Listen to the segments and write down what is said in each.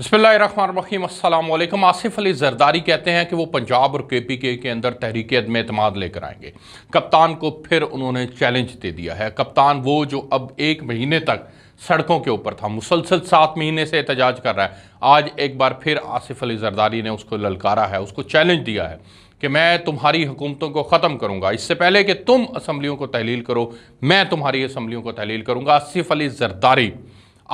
बसमीम आसिफ अली जरदारी कहते हैं कि वो पंजाब और के पी के के अंदर तहरीक अदम अतमाद लेकर आएंगे कप्तान को फिर उन्होंने चैलेंज दे दिया है कप्तान वो जो अब एक महीने तक सड़कों के ऊपर था मुसलसल सात महीने से एहतजाज कर रहा है आज एक बार फिर आसिफ अली जरदारी ने उसको ललकारा है उसको चैलेंज दिया है कि मैं तुम्हारी हुकूमतों को ख़त्म करूंगा इससे पहले कि तुम असम्बलियों को तहलील करो मैं तुम्हारी असम्बलियों को तहलील करूंगा आसिफ अली जरदारी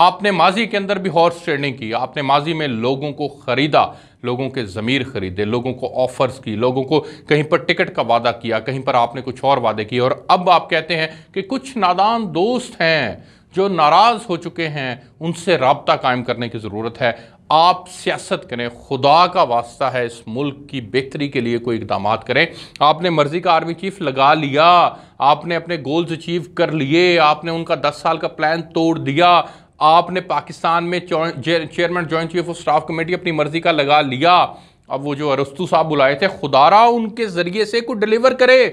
आपने माजी के अंदर भी हॉर्स ट्रेडिंग की आपने माजी में लोगों को ख़रीदा लोगों के ज़मीर ख़रीदे लोगों को ऑफ़र्स की लोगों को कहीं पर टिकट का वादा किया कहीं पर आपने कुछ और वादे किए और अब आप कहते हैं कि कुछ नादान दोस्त हैं जो नाराज़ हो चुके हैं उनसे रबता कायम करने की ज़रूरत है आप सियासत करें खुदा का वास्ता है इस मुल्क की बेहतरी के लिए कोई इकदाम करें आपने मर्ज़ी का आर्मी चीफ लगा लिया आपने अपने गोल्स अचीव कर लिए आपने उनका दस साल का प्लान तोड़ दिया आपने पाकिस्तान में chairman joint chief of staff committee अपनी मर्जी का लगा लिया अब वो जो अरस्तु साहब बुलाए थे खुदारा उनके जरिए से कुछ डिलीवर करे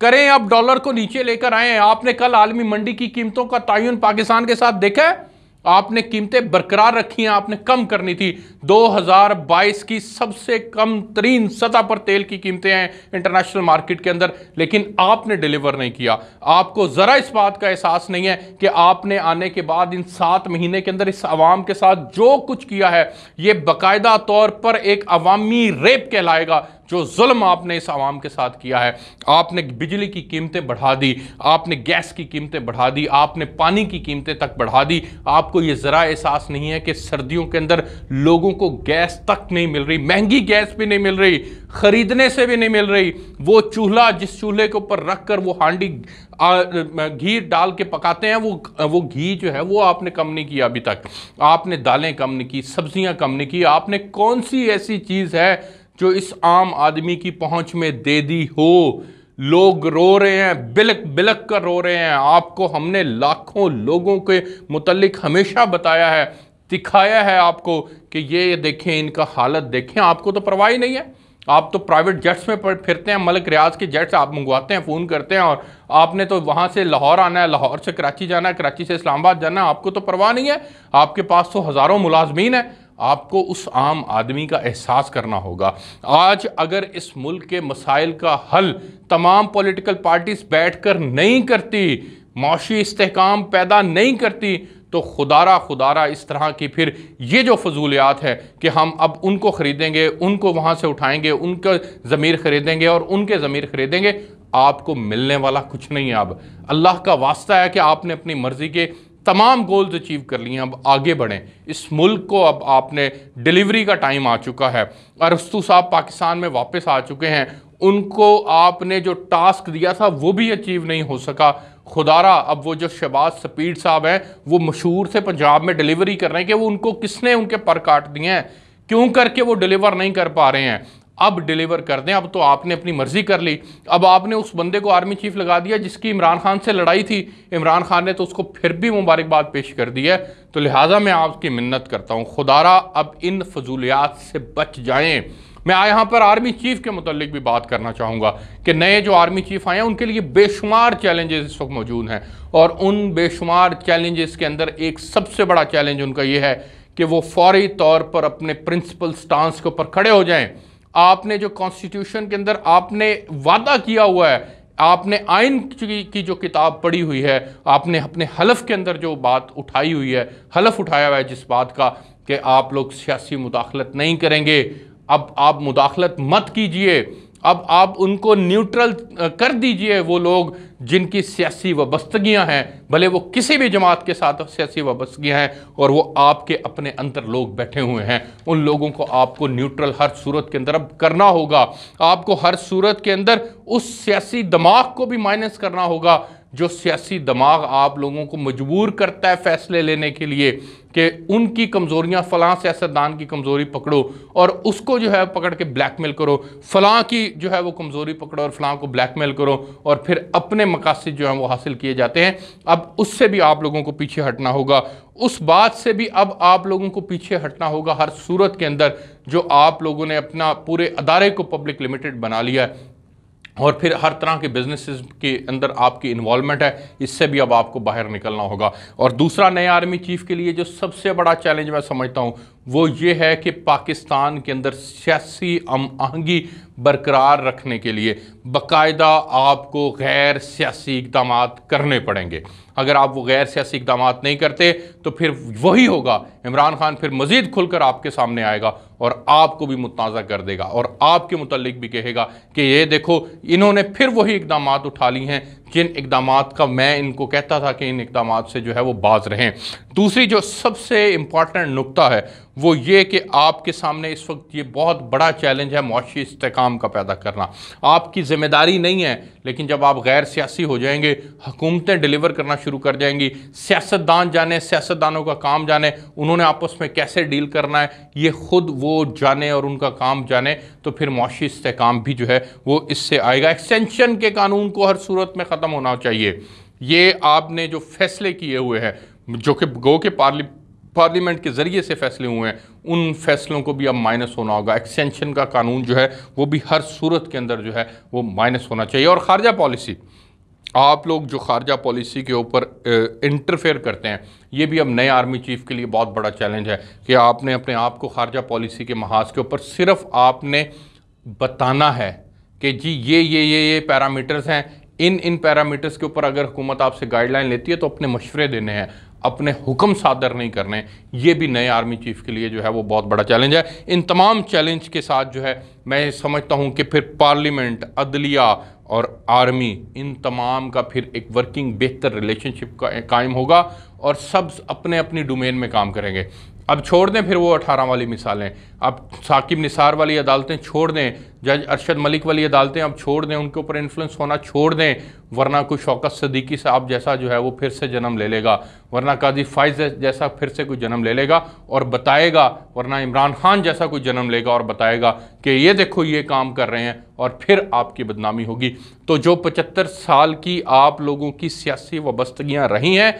करें आप डॉलर को नीचे लेकर आए आपने कल आलमी मंडी की कीमतों का तयन पाकिस्तान के साथ देखा है आपने कीमतें बरकरार रखी हैं आपने कम करनी थी 2022 की सबसे कम तरीन सतह पर तेल की कीमतें हैं इंटरनेशनल मार्केट के अंदर लेकिन आपने डिलीवर नहीं किया आपको ज़रा इस बात का एहसास नहीं है कि आपने आने के बाद इन सात महीने के अंदर इस आवाम के साथ जो कुछ किया है ये बाकायदा तौर पर एक अवामी रेप कहलाएगा जो जुल्म आपने इस आवाम के साथ किया है आपने बिजली की कीमतें बढ़ा दी आपने गैस की कीमतें बढ़ा दी आपने पानी की कीमतें तक बढ़ा दी आपको ये ज़रा एहसास नहीं है कि सर्दियों के अंदर लोगों को गैस तक नहीं मिल रही महंगी गैस भी नहीं मिल रही ख़रीदने से भी नहीं मिल रही वो चूल्हा जिस चूल्हे के ऊपर रख कर वो हांडी घी डाल के पकाते हैं वो वो घी जो है वो आपने कम नहीं किया अभी तक आपने दालें कम नहीं की सब्जियां कम नहीं की आपने कौन सी ऐसी चीज़ है जो इस आम आदमी की पहुंच में दे दी हो लोग रो रहे हैं बिलक बिलक कर रो रहे हैं आपको हमने लाखों लोगों के मुतलक हमेशा बताया है दिखाया है आपको कि ये देखें इनका हालत देखें आपको तो परवाह ही नहीं है आप तो प्राइवेट जेट्स में फिरते हैं मलिक रियाज के जेट्स आप मंगवाते हैं फ़ोन करते हैं और आपने तो वहाँ से लाहौर आना है लाहौर से कराची जाना है कराची से इस्लामाबाद जाना है आपको तो परवाह नहीं है आपके पास तो हज़ारों मुलाजमीन हैं आपको उस आम आदमी का एहसास करना होगा आज अगर इस मुल्क के मसाइल का हल तमाम पॉलिटिकल पार्टीज़ बैठकर नहीं करती मुशी इस्तेकाम पैदा नहीं करती तो खुदारा खुदारा इस तरह की फिर ये जो फजूलियात है कि हम अब उनको ख़रीदेंगे उनको वहाँ से उठाएंगे उनका ज़मीर ख़रीदेंगे और उनके ज़मीर ख़रीदेंगे आपको मिलने वाला कुछ नहीं है अब अल्लाह का वास्ता है कि आपने अपनी मर्ज़ी के तमाम गोल्स अचीव कर लिए अब आगे बढ़ें इस मुल्क को अब आपने डिलीवरी का टाइम आ चुका है अरस्तु साहब पाकिस्तान में वापस आ चुके हैं उनको आपने जो टास्क दिया था वो भी अचीव नहीं हो सका खुदारा अब वो जो शहबाज सपीड साहब हैं वो मशहूर से पंजाब में डिलीवरी कर रहे हैं कि वो उनको किसने उनके पर काट दिए हैं क्यों करके वो डिलीवर नहीं कर पा रहे हैं अब डिलीवर कर दें अब तो आपने अपनी मर्जी कर ली अब आपने उस बंदे को आर्मी चीफ लगा दिया जिसकी इमरान खान से लड़ाई थी इमरान खान ने तो उसको फिर भी मुबारकबाद पेश कर दी है तो लिहाजा मैं आपकी मिन्नत करता हूँ खुदारा अब इन फजूलियात से बच जाएँ मैं यहाँ पर आर्मी चीफ के मतलब भी बात करना चाहूँगा कि नए जो आर्मी चीफ आए हैं उनके लिए बेशुमार चैलेंजेस इस वक्त मौजूद हैं और उन बेशुमार चैलेंजेस के अंदर एक सबसे बड़ा चैलेंज उनका यह है कि वो फौरी तौर पर अपने प्रिंसिपल स्टांस के ऊपर खड़े हो जाएं आपने जो कॉन्स्टिट्यूशन के अंदर आपने वादा किया हुआ है आपने आइन की जो किताब पढ़ी हुई है आपने अपने हलफ के अंदर जो बात उठाई हुई है हलफ उठाया हुआ है जिस बात का कि आप लोग सियासी मुदाखलत नहीं करेंगे अब आप मुदाखलत मत कीजिए अब आप उनको न्यूट्रल कर दीजिए वो लोग जिनकी सियासी वाबस्तगियाँ हैं भले वो किसी भी जमात के साथ सियासी वाबस्तगियाँ हैं और वो आपके अपने अंदर लोग बैठे हुए हैं उन लोगों को आपको न्यूट्रल हर सूरत के अंदर अब करना होगा आपको हर सूरत के अंदर उस सियासी दिमाग को भी माइनस करना होगा जो सियासी दिमाग आप लोगों को मजबूर करता है फैसले लेने के लिए कि उनकी कमज़ोरियाँ फ़लाँ सियासतदान की कमज़ोरी पकड़ो और उसको जो है पकड़ के ब्लैकमेल करो फलां की जो है वो कमज़ोरी पकड़ो और फ़लाँ को ब्लैकमेल करो और फिर अपने मकासद जो हैं वो हासिल किए जाते हैं अब उससे भी आप लोगों को पीछे हटना होगा उस बात से भी अब आप लोगों को पीछे हटना होगा हर सूरत के अंदर जो आप लोगों ने अपना पूरे अदारे को पब्लिक लिमिटेड बना लिया है और फिर हर तरह के बिजनेसेस के अंदर आपकी इन्वॉलमेंट है इससे भी अब आपको बाहर निकलना होगा और दूसरा नए आर्मी चीफ के लिए जो सबसे बड़ा चैलेंज मैं समझता हूँ वो ये है कि पाकिस्तान के अंदर सियासी आहंगी बरकरार रखने के लिए बाकायदा आपको गैर सियासी इकदाम करने पड़ेंगे अगर आप वो गैर सियासी इकदाम नहीं करते तो फिर वही होगा इमरान खान फिर मज़ीद खुलकर आपके सामने आएगा और आपको भी मुताजा कर देगा और आपके मुतलिक भी कहेगा कि ये देखो इन्होंने फिर वही इकदाम उठा ली हैं किन इकदाम का मैं इनको कहता था कि इन इकदाम से जो है वो बाज रहें दूसरी जो सबसे इम्पॉर्टेंट नुकता है वो ये कि आपके सामने इस वक्त ये बहुत बड़ा चैलेंज है मुशी इसकाम का पैदा करना आपकी ज़िम्मेदारी नहीं है लेकिन जब आप गैर सियासी हो जाएंगे हुकूमतें डिलीवर करना शुरू कर जाएंगी सियासतदान जाने सियासतदानों का काम जाने उन्होंने आपस में कैसे डील करना है ये खुद वो जाने और उनका काम जाने तो फिर मुशी इसकाम भी जो है वो इससे आएगा एक्सटेंशन के कानून को हर सूरत में ख़त्म ख़त्म होना चाहिए ये आपने जो फैसले किए हुए हैं जो कि गो के पार्ली पार्लियामेंट के ज़रिए से फैसले हुए हैं उन फैसलों को भी अब माइनस होना होगा एक्सटेंशन का कानून जो है वो भी हर सूरत के अंदर जो है वो माइनस होना चाहिए और खारजा पॉलिसी आप लोग जो खारजा पॉलिसी के ऊपर इंटरफेयर करते हैं ये भी अब नए आर्मी चीफ के लिए बहुत बड़ा चैलेंज है कि आपने अपने आप को खारजा पॉलिसी के महाज के ऊपर सिर्फ आपने बताना है कि जी ये ये ये ये पैरामीटर्स हैं इन इन पैरामीटर्स के ऊपर अगर हुकूमत आपसे गाइडलाइन लेती है तो अपने मशवरे देने हैं अपने हुक्म सादर नहीं करने ये भी नए आर्मी चीफ के लिए जो है वो बहुत बड़ा चैलेंज है इन तमाम चैलेंज के साथ जो है मैं समझता हूँ कि फिर पार्लियामेंट अदलिया और आर्मी इन तमाम का फिर एक वर्किंग बेहतर रिलेशनशिप का कायम होगा और सब अपने अपनी डोमेन में काम करेंगे अब छोड़ दें फिर वो अठारह वाली मिसालें अब साकिब निसार वाली अदालतें छोड़ दें जज अरशद मलिक वाली अदालतें अब छोड़ दें उनके ऊपर इन्फ्लुएंस होना छोड़ दें वरना कोई शौकत सदीकी साहब जैसा जो है वो फिर से जन्म ले लेगा वरना काजी फाइज जैसा फिर से कोई जन्म ले लेगा और बताएगा वरना इमरान खान जैसा कोई जन्म लेगा और बताएगा कि ये देखो ये काम कर रहे हैं और फिर आपकी बदनामी होगी तो जो पचहत्तर साल की आप लोगों की सियासी वाबस्तगियाँ रही हैं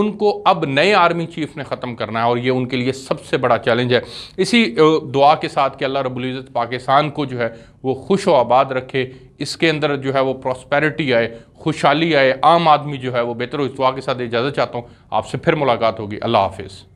उनको अब नए आर्मी चीफ ने ख़त्म करना है और ये उनके लिए सबसे बड़ा चैलेंज है इसी दुआ के साथ कि अल्लाह रबुल्ज़त पाकिस्तान को जो है वो खुश व आबाद रखे इसके अंदर जो है वो प्रॉस्पेरिटी आए खुशहाली आए आम आदमी जो है वो बेहतर हो इस दुआ के साथ इजाज़त चाहता हूँ आपसे फिर मुलाकात होगी अल्लाह हाफिज़